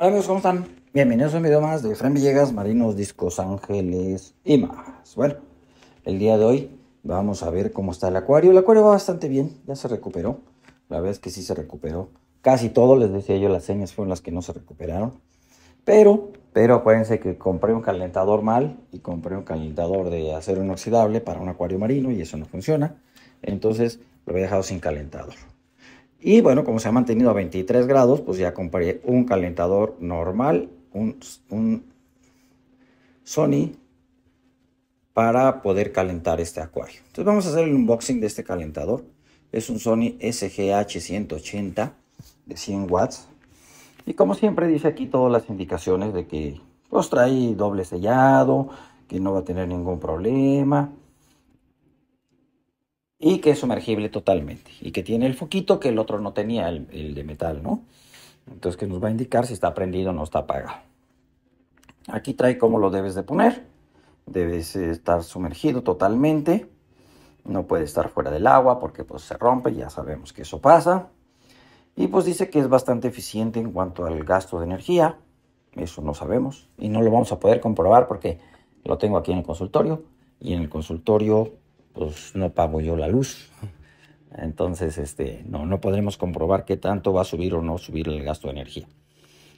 Hola amigos, ¿cómo están? Bienvenidos a un video más de Fran Villegas, Marinos, Discos Ángeles y más. Bueno, el día de hoy vamos a ver cómo está el acuario. El acuario va bastante bien, ya se recuperó. La verdad es que sí se recuperó. Casi todo, les decía yo, las señas fueron las que no se recuperaron. Pero, pero acuérdense que compré un calentador mal y compré un calentador de acero inoxidable para un acuario marino y eso no funciona. Entonces lo he dejado sin calentador. Y bueno, como se ha mantenido a 23 grados, pues ya compré un calentador normal, un, Sony, para poder calentar este acuario. Entonces vamos a hacer el unboxing de este calentador. Es un Sony SGH 180 de 100 watts. Y como siempre dice aquí todas las indicaciones de que pues trae doble sellado, que no va a tener ningún problema y que es sumergible totalmente y que tiene el foquito que el otro no tenía, el, de metal, ¿no? Entonces que nos va a indicar si está prendido o no está apagado. Aquí trae cómo lo debes de poner. Debes estar sumergido totalmente. No puede estar fuera del agua porque pues se rompe, ya sabemos que eso pasa. Y pues dice que es bastante eficiente en cuanto al gasto de energía. Eso no sabemos y no lo vamos a poder comprobar porque lo tengo aquí en el consultorio. Y en el consultorio pues no pago yo la luz. Entonces, este, no, no podremos comprobar qué tanto va a subir o no subir el gasto de energía.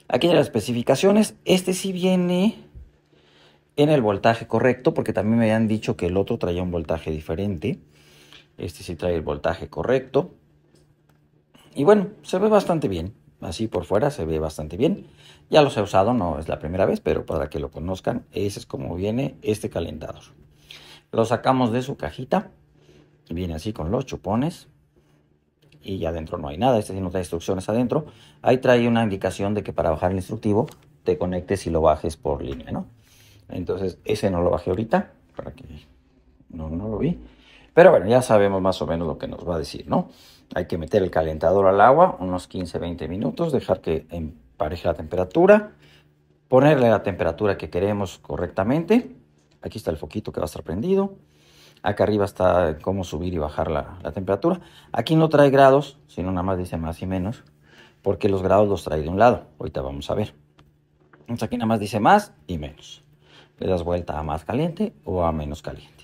Aquí en las especificaciones, este sí viene en el voltaje correcto, porque también me habían dicho que el otro traía un voltaje diferente. Este sí trae el voltaje correcto. Y bueno, se ve bastante bien. Así por fuera se ve bastante bien. Ya los he usado, no es la primera vez, pero para que lo conozcan, ese es como viene este calentador. Lo sacamos de su cajita. Y viene así con los chupones. Y ya adentro no hay nada. Este tiene otras instrucciones adentro. Ahí trae una indicación de que para bajar el instructivo te conectes y lo bajes por línea, ¿no? Entonces, ese no lo bajé ahorita. Para que no, no lo vi. Pero bueno, ya sabemos más o menos lo que nos va a decir, ¿no? Hay que meter el calentador al agua unos 15-20 minutos, dejar que empareje la temperatura, ponerle la temperatura que queremos correctamente Aquí está el foquito que va a estar prendido. Acá arriba está cómo subir y bajar la, temperatura. Aquí no trae grados, sino nada más dice más y menos, porque los grados los trae de un lado. Ahorita vamos a ver. Entonces aquí nada más dice más y menos. Le das vuelta a más caliente o a menos caliente.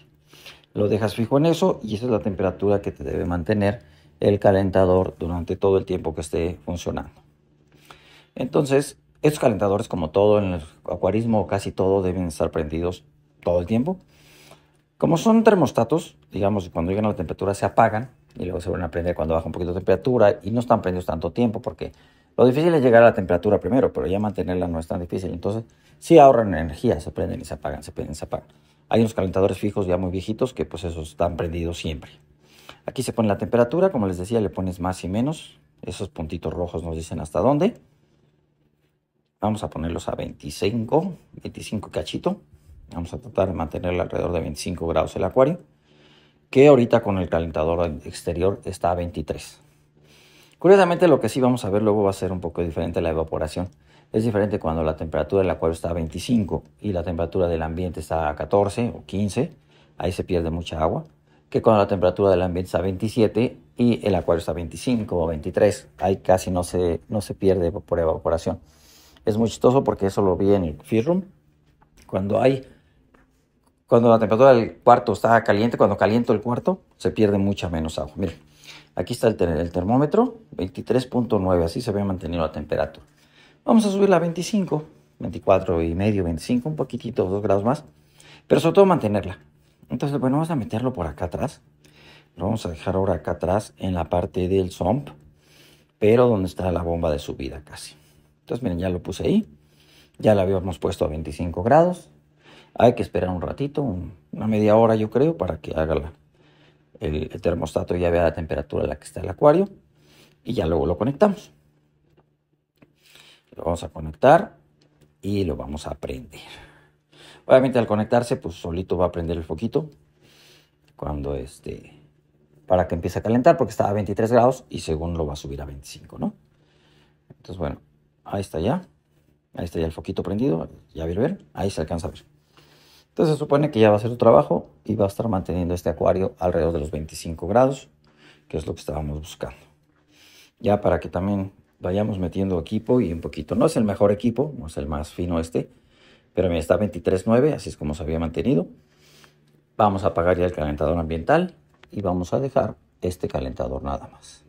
Lo dejas fijo en eso y esa es la temperatura que te debe mantener el calentador durante todo el tiempo que esté funcionando. Entonces, estos calentadores, como todo en el acuarismo, casi todo deben estar prendidos todo el tiempo. Como son termostatos, digamos que cuando llegan a la temperatura se apagan y luego se vuelven a prender cuando baja un poquito de temperatura y no están prendidos tanto tiempo porque lo difícil es llegar a la temperatura primero, pero ya mantenerla no es tan difícil. Entonces, sí ahorran energía, se prenden y se apagan, se prenden y se apagan. Hay unos calentadores fijos ya muy viejitos que pues esos están prendidos siempre. Aquí se pone la temperatura, como les decía, le pones más y menos. Esos puntitos rojos nos dicen hasta dónde. Vamos a ponerlos a 25, 25 cachito. Vamos a tratar de mantener alrededor de 25 grados el acuario, que ahorita con el calentador exterior está a 23. Curiosamente lo que sí vamos a ver luego va a ser un poco diferente la evaporación. Es diferente cuando la temperatura del acuario está a 25 y la temperatura del ambiente está a 14 o 15, ahí se pierde mucha agua, que cuando la temperatura del ambiente está a 27 y el acuario está a 25 o 23, ahí casi no se, no se pierde por evaporación. Es muy chistoso porque eso lo vi en el Cuando hay cuando la temperatura del cuarto está caliente, cuando caliento el cuarto, se pierde mucha menos agua. Miren, aquí está el, el termómetro, 23.9, así se había mantenido la temperatura. Vamos a subirla a 25, 24 y medio, 25, un poquitito, 2 grados más, pero sobre todo mantenerla. Entonces, bueno, vamos a meterlo por acá atrás. Lo vamos a dejar ahora acá atrás en la parte del sump, pero donde está la bomba de subida casi. Entonces, miren, ya lo puse ahí. Ya la habíamos puesto a 25 grados. Hay que esperar un ratito, una media hora yo creo, para que haga el, termostato y ya vea la temperatura a la que está el acuario. Y ya luego lo conectamos. Lo vamos a conectar y lo vamos a prender. Obviamente al conectarse, pues solito va a prender el foquito cuando este para que empiece a calentar porque está a 23 grados y según lo va a subir a 25, ¿no? Entonces, bueno, ahí está ya. Ahí está ya el foquito prendido, ya ver, ahí se alcanza a ver. Entonces se supone que ya va a hacer su trabajo y va a estar manteniendo este acuario alrededor de los 25 grados, que es lo que estábamos buscando. Ya para que también vayamos metiendo equipo y un poquito. No es el mejor equipo, no es el más fino este, pero me está 23.9, así es como se había mantenido. Vamos a apagar ya el calentador ambiental y vamos a dejar este calentador nada más.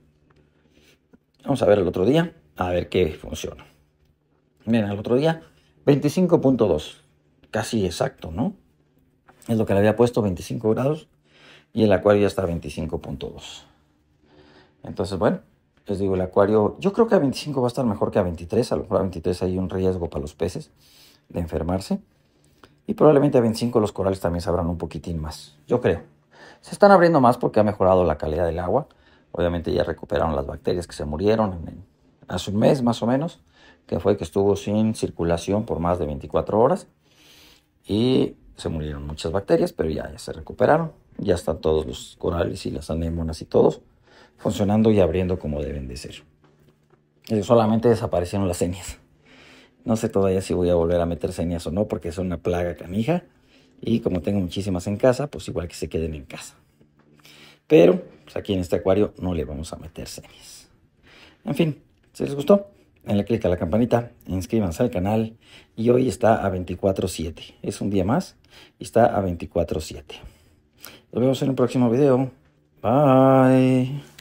Vamos a ver el otro día, a ver qué funciona. Miren, el otro día 25.2 casi exacto, ¿no? Es lo que le había puesto 25 grados y el acuario ya está a 25.2. Entonces, bueno, les digo, el acuario, yo creo que a 25 va a estar mejor que a 23, a lo mejor a 23 hay un riesgo para los peces de enfermarse. Y probablemente a 25 los corales también se sabrán un poquitín más, yo creo. Se están abriendo más porque ha mejorado la calidad del agua. Obviamente ya recuperaron las bacterias que se murieron hace un mes más o menos, que fue que estuvo sin circulación por más de 24 horas y se murieron muchas bacterias, pero ya, se recuperaron. Ya están todos los corales y las anémonas y todos funcionando y abriendo como deben de ser. Eh, solamente desaparecieron las señas. No sé todavía si voy a volver a meter señas o no, porque es una plaga camija. Y como tengo muchísimas en casa, pues igual que se queden en casa. Pero pues, aquí en este acuario no le vamos a meter señas. En fin, si les gustó, denle clic a la campanita, inscríbanse al canal y hoy está a 24.7. Es un día más y está a 24.7. Nos vemos en un próximo video. Bye.